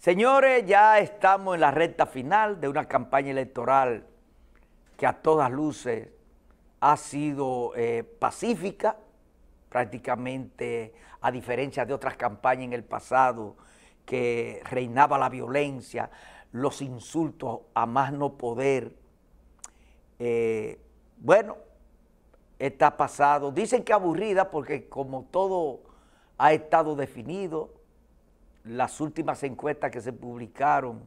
Señores, ya estamos en la recta final de una campaña electoral que a todas luces ha sido eh, pacífica, prácticamente a diferencia de otras campañas en el pasado que reinaba la violencia, los insultos a más no poder. Eh, bueno, está pasado. Dicen que aburrida porque como todo ha estado definido, las últimas encuestas que se publicaron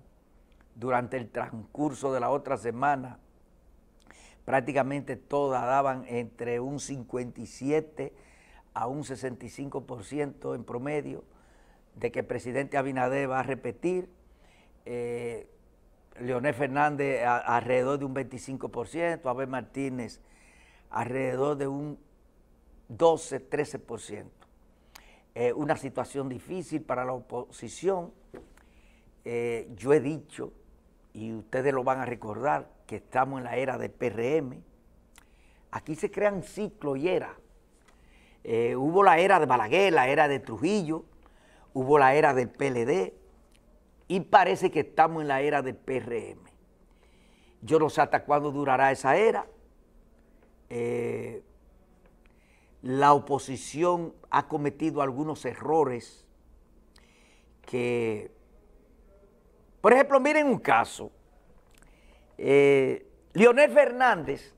durante el transcurso de la otra semana, prácticamente todas daban entre un 57 a un 65% en promedio de que el presidente Abinader va a repetir, eh, Leonel Fernández alrededor de un 25%, Abel Martínez alrededor de un 12, 13%. Eh, una situación difícil para la oposición. Eh, yo he dicho, y ustedes lo van a recordar, que estamos en la era de PRM. Aquí se crean ciclos y eras. Eh, hubo la era de Balaguer, la era de Trujillo, hubo la era del PLD, y parece que estamos en la era del PRM. Yo no sé hasta cuándo durará esa era la oposición ha cometido algunos errores que, por ejemplo, miren un caso. Eh, Leonel Fernández,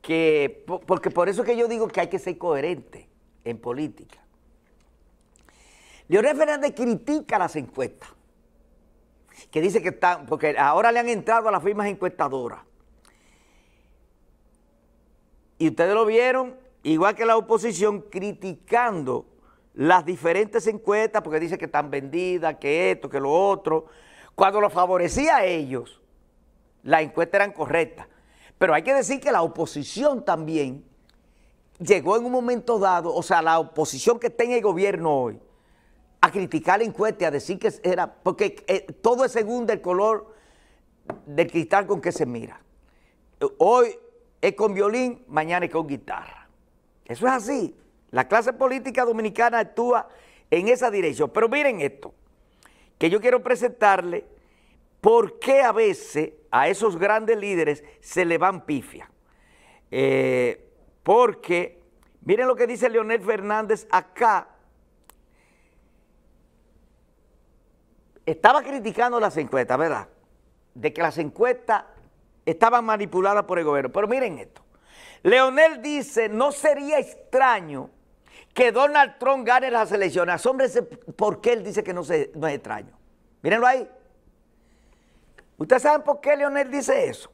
que, porque por eso que yo digo que hay que ser coherente en política. Leonel Fernández critica las encuestas, que dice que están, porque ahora le han entrado a las firmas encuestadoras. Y ustedes lo vieron igual que la oposición, criticando las diferentes encuestas porque dice que están vendidas, que esto, que lo otro. Cuando lo favorecía a ellos, las encuestas eran correctas. Pero hay que decir que la oposición también llegó en un momento dado, o sea, la oposición que está en el gobierno hoy, a criticar la encuesta, y a decir que era, porque eh, todo es según del color del cristal con que se mira. Hoy es con violín, mañana es con guitarra. Eso es así. La clase política dominicana actúa en esa dirección. Pero miren esto, que yo quiero presentarle por qué a veces a esos grandes líderes se le van pifia. Eh, porque, miren lo que dice Leonel Fernández acá, estaba criticando las encuestas, ¿verdad? De que las encuestas estaban manipuladas por el gobierno. Pero miren esto. Leonel dice, no sería extraño que Donald Trump gane las elecciones. Hombres, por qué él dice que no, es extraño. Mírenlo ahí. ¿Ustedes saben por qué Leonel dice eso?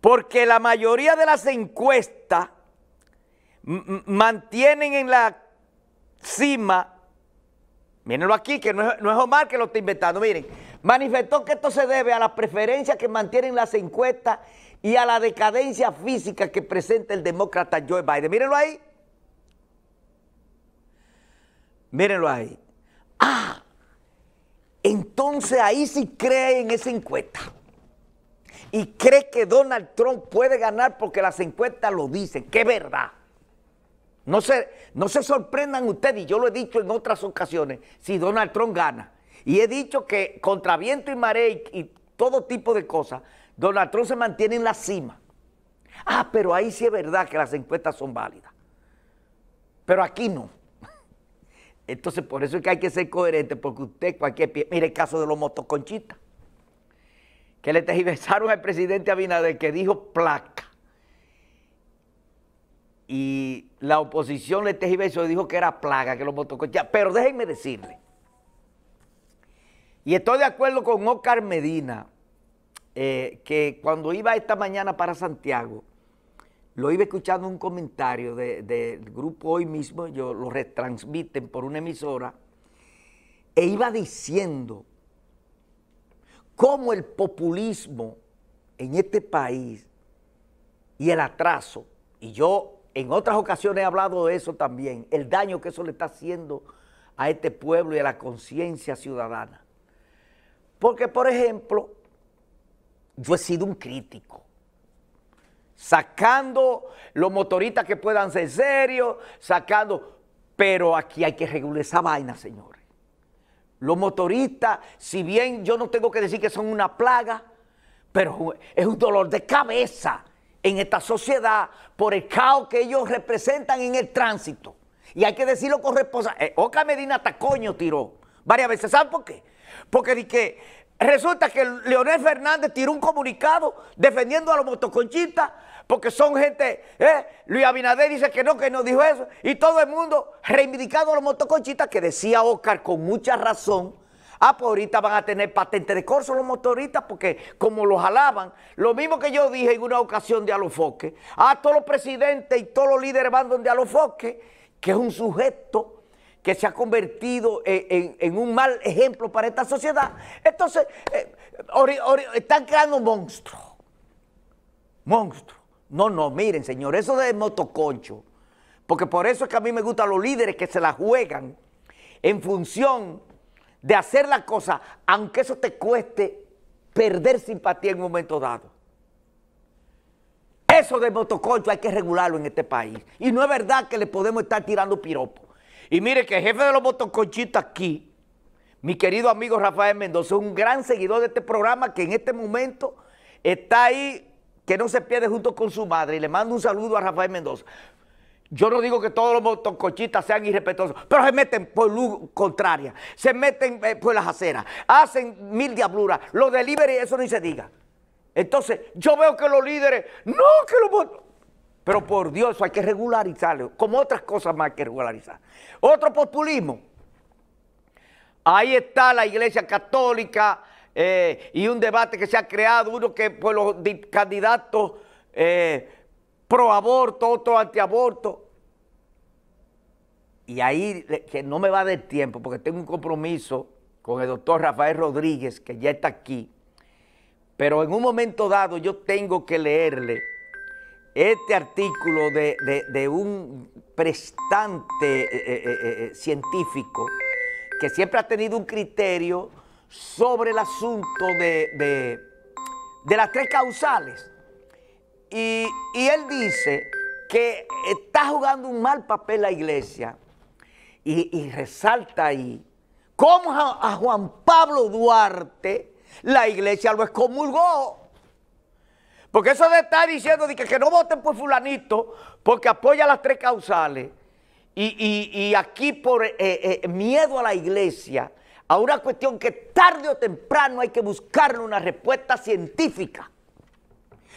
Porque la mayoría de las encuestas mantienen en la cima, mírenlo aquí, que no es, no Omar que lo está inventando, miren, manifestó que esto se debe a las preferencias que mantienen las encuestas y a la decadencia física que presenta el demócrata Joe Biden. Mírenlo ahí. Mírenlo ahí. Ah, entonces ahí sí cree en esa encuesta. Y cree que Donald Trump puede ganar porque las encuestas lo dicen, Qué verdad. No se, no se sorprendan ustedes, y yo lo he dicho en otras ocasiones, si Donald Trump gana. Y he dicho que contra viento y marea y todo tipo de cosas, Donald se mantiene en la cima. Ah, pero ahí sí es verdad que las encuestas son válidas. Pero aquí no. Entonces, por eso es que hay que ser coherente, porque usted cualquier pie... Mire el caso de los motoconchitas, que le tejiversaron al presidente Abinader que dijo placa. Y la oposición le tejiversó y dijo que era plaga, que los motoconchitas. Pero déjenme decirle, y estoy de acuerdo con Oscar Medina, eh, que cuando iba esta mañana para Santiago, lo iba escuchando un comentario del grupo hoy mismo, yo lo retransmiten por una emisora, e iba diciendo cómo el populismo en este país y el atraso, y yo en otras ocasiones he hablado de eso también, el daño que eso le está haciendo a este pueblo y a la conciencia ciudadana. Porque, por ejemplo, yo he sido un crítico. Sacando los motoristas que puedan ser serios, sacando. Pero aquí hay que regular esa vaina, señores. Los motoristas, si bien yo no tengo que decir que son una plaga, pero es un dolor de cabeza en esta sociedad por el caos que ellos representan en el tránsito. Y hay que decirlo con responsabilidad. Eh, Oca Medina hasta coño tiró varias veces. ¿Saben por qué? Porque dije que Resulta que Leonel Fernández tiró un comunicado defendiendo a los motoconchistas porque son gente, eh, Luis Abinader dice que no, que no dijo eso, y todo el mundo reivindicado a los motoconchistas, que decía Oscar con mucha razón, ah, pues ahorita van a tener patente de corso los motoristas porque como los alaban lo mismo que yo dije en una ocasión de Alofoque, a ah, todos los presidentes y todos los líderes van donde Alofoque, que es un sujeto que se ha convertido en, un mal ejemplo para esta sociedad. Entonces, eh, están creando monstruos. Monstruos. No, no, miren, señor, eso de motoconcho. Porque por eso es que a mí me gustan los líderes que se la juegan en función de hacer la cosa, aunque eso te cueste perder simpatía en un momento dado. Eso de motoconcho hay que regularlo en este país. Y no es verdad que le podemos estar tirando piropos. Y mire que el jefe de los motoconchistas aquí, mi querido amigo Rafael Mendoza, un gran seguidor de este programa que en este momento está ahí, que no se pierde junto con su madre. Y le mando un saludo a Rafael Mendoza. Yo no digo que todos los motoconchistas sean irrespetuosos, pero se meten por luz contraria, se meten eh, por las aceras, hacen mil diabluras, los y eso ni se diga. Entonces, yo veo que los líderes, no, que los pero por Dios, hay que regularizarlo, como otras cosas más que regularizar. Otro populismo. Ahí está la iglesia católica eh, y un debate que se ha creado, uno que por los candidatos eh, pro aborto, otro antiaborto. Y ahí, que no me va a dar tiempo, porque tengo un compromiso con el doctor Rafael Rodríguez, que ya está aquí. Pero en un momento dado yo tengo que leerle este artículo de, un prestante eh, eh, eh, científico que siempre ha tenido un criterio sobre el asunto de, las tres causales. Y, él dice que está jugando un mal papel la iglesia y, resalta ahí cómo a Juan Pablo Duarte la iglesia lo excomulgó. Porque eso de estar diciendo de que, no voten por fulanito porque apoya las tres causales y, aquí por eh, eh, miedo a la iglesia, a una cuestión que tarde o temprano hay que buscarle una respuesta científica.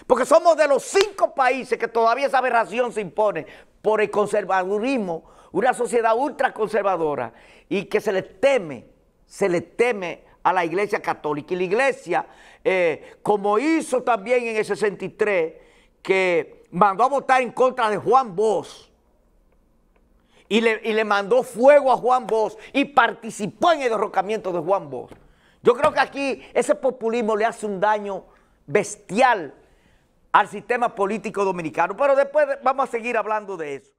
Porque somos de los cinco países que todavía esa aberración se impone por el conservadurismo, una sociedad ultraconservadora y que se le teme, se le teme a la Iglesia Católica. Y la Iglesia, eh, como hizo también en el 63, que mandó a votar en contra de Juan Bosch, y le, y le, mandó fuego a Juan Bosch y participó en el derrocamiento de Juan Bosch. Yo creo que aquí ese populismo le hace un daño bestial al sistema político dominicano, pero después vamos a seguir hablando de eso.